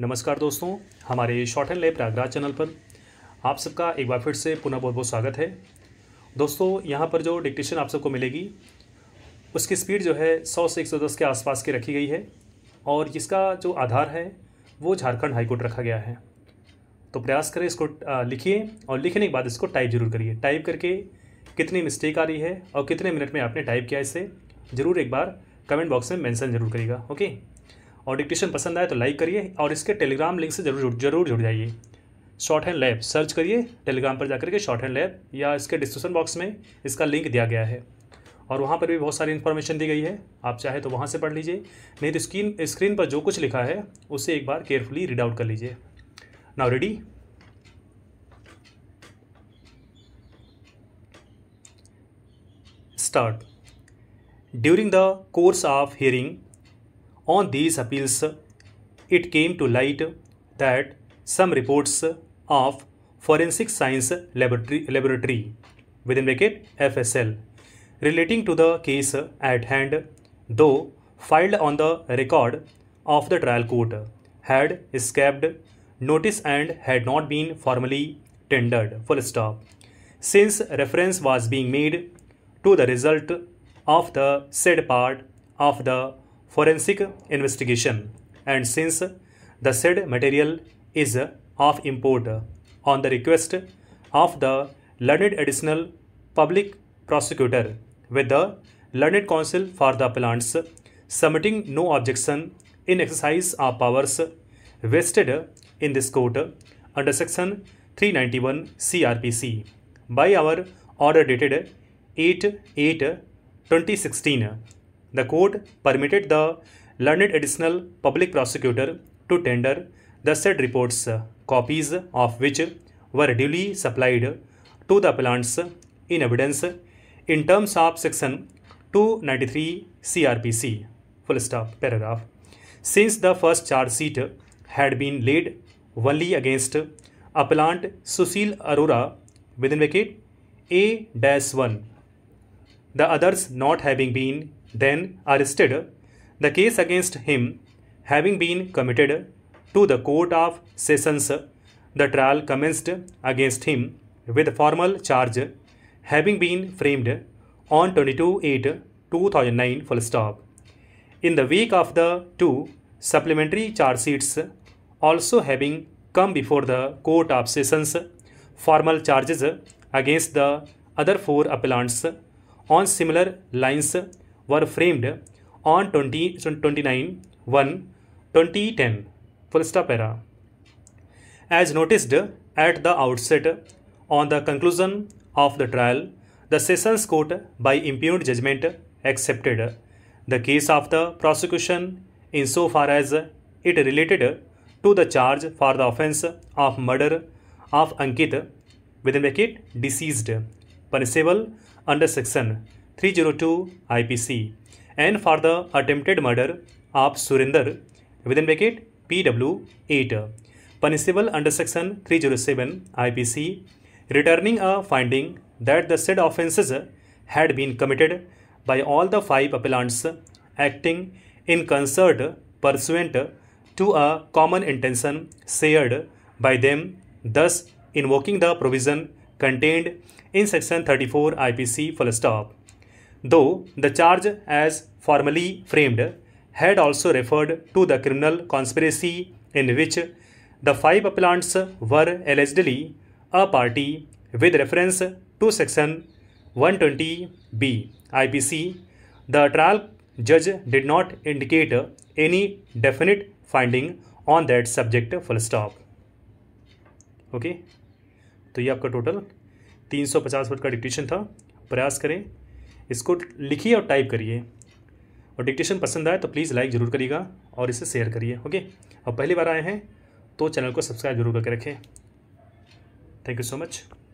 नमस्कार दोस्तों हमारे शॉर्ट एंड लेप प्रयागराज चैनल पर आप सबका एक बार फिर से पुनः बहुत बहुत स्वागत है दोस्तों यहाँ पर जो डिक्टेशन आप सबको मिलेगी उसकी स्पीड जो है 100 से 110 के आसपास की रखी गई है और जिसका जो आधार है वो झारखंड हाईकोर्ट रखा गया है तो प्रयास करें इसको लिखिए और लिखने के बाद इसको टाइप जरूर करिए टाइप करके कितनी मिस्टेक आ रही है और कितने मिनट में आपने टाइप किया इसे ज़रूर एक बार कमेंट बॉक्स में मेंशन जरूर करिएगा ओके और डिक्टेशन पसंद आए तो लाइक करिए और इसके टेलीग्राम लिंक से जरूर जरूर जुड़ जाइए शॉर्ट हैंड लैब सर्च करिए टेलीग्राम पर जाकर के शॉर्ट हैंड लैब या इसके डिस्क्रिप्शन बॉक्स में इसका लिंक दिया गया है और वहाँ पर भी बहुत सारी इन्फॉर्मेशन दी गई है आप चाहे तो वहाँ से पढ़ लीजिए नहीं तो स्क्रीन स्क्रीन पर जो कुछ लिखा है उसे एक बार केयरफुली रीड आउट कर लीजिए now ready start during the course of hearing On these appeals, it came to light that some reports of Forensic Science Laboratory, Laboratory within bracket FSL relating to the case at hand, though filed on the record of the trial court, had escaped notice and had not been formally tendered. Full stop. Since reference was being made to the result of the said part of the forensic investigation and since the said material is of import on the request of the learned additional public prosecutor with the learned counsel for the appellants submitting no objection in exercise of powers vested in this court under section 391 CRPC by our order dated 8 8 2016 the court permitted the learned additional public prosecutor to tender the said reports, uh, copies of which were duly supplied to the appellants in evidence in terms of section 293 CRPC. Full stop paragraph. Since the first charge sheet had been laid only against appellant Susil Arora within bracket A-1, the others not having been then arrested, the case against him having been committed to the Court of Sessions, the trial commenced against him with formal charge having been framed on 22 8 2009 full stop. In the wake of the two supplementary charge sheets also having come before the Court of Sessions, formal charges against the other four appellants on similar lines were framed on 20, 29 1 2010 Full era. As noticed at the outset, on the conclusion of the trial, the Sessions Court, by impugned judgment, accepted the case of the prosecution insofar as it related to the charge for the offence of murder of Ankit, within bracket, deceased, punishable under section 302 IPC and for the attempted murder of Surinder within bracket PW8 punishable under section 307 IPC returning a finding that the said offences had been committed by all the five appellants acting in concert pursuant to a common intention shared by them thus invoking the provision contained in section 34 IPC full stop though the charge as formally framed had also referred to the criminal conspiracy in which the five appellants were allegedly a party with reference to section 120b IPC, the trial judge did not indicate any definite finding on that subject full stop. Okay okay? तो ये आपका total 350 word का dictation था प्रयास करें इसको लिखिए और टाइप करिए और डिक्टेशन पसंद आए तो प्लीज़ लाइक ज़रूर करिएगा और इसे शेयर करिए ओके और पहली बार आए हैं तो चैनल को सब्सक्राइब जरूर करके रखें थैंक यू सो मच